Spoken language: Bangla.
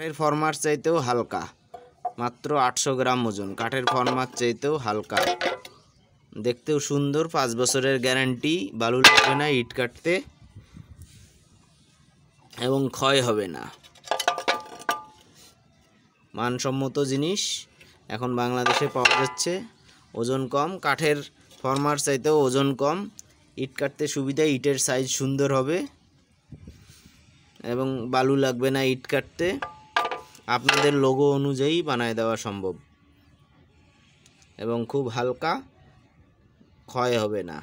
কাঠের ফরমার চাইতেও হালকা মাত্র আটশো গ্রাম ওজন কাঠের ফরমার চাইতেও হালকা দেখতেও সুন্দর পাঁচ বছরের গ্যারান্টি বালু লাগবে না ইট কাটতে এবং ক্ষয় হবে না মানসম্মত জিনিস এখন বাংলাদেশে পাওয়া যাচ্ছে ওজন কম কাঠের ফরমার চাইতেও ওজন কম ইট কাটতে সুবিধা ইটের সাইজ সুন্দর হবে এবং বালু লাগবে না ইট কাটতে আপনাদের লোগো অনুযায়ী বানায় দেওয়া সম্ভব এবং খুব হালকা ক্ষয় হবে না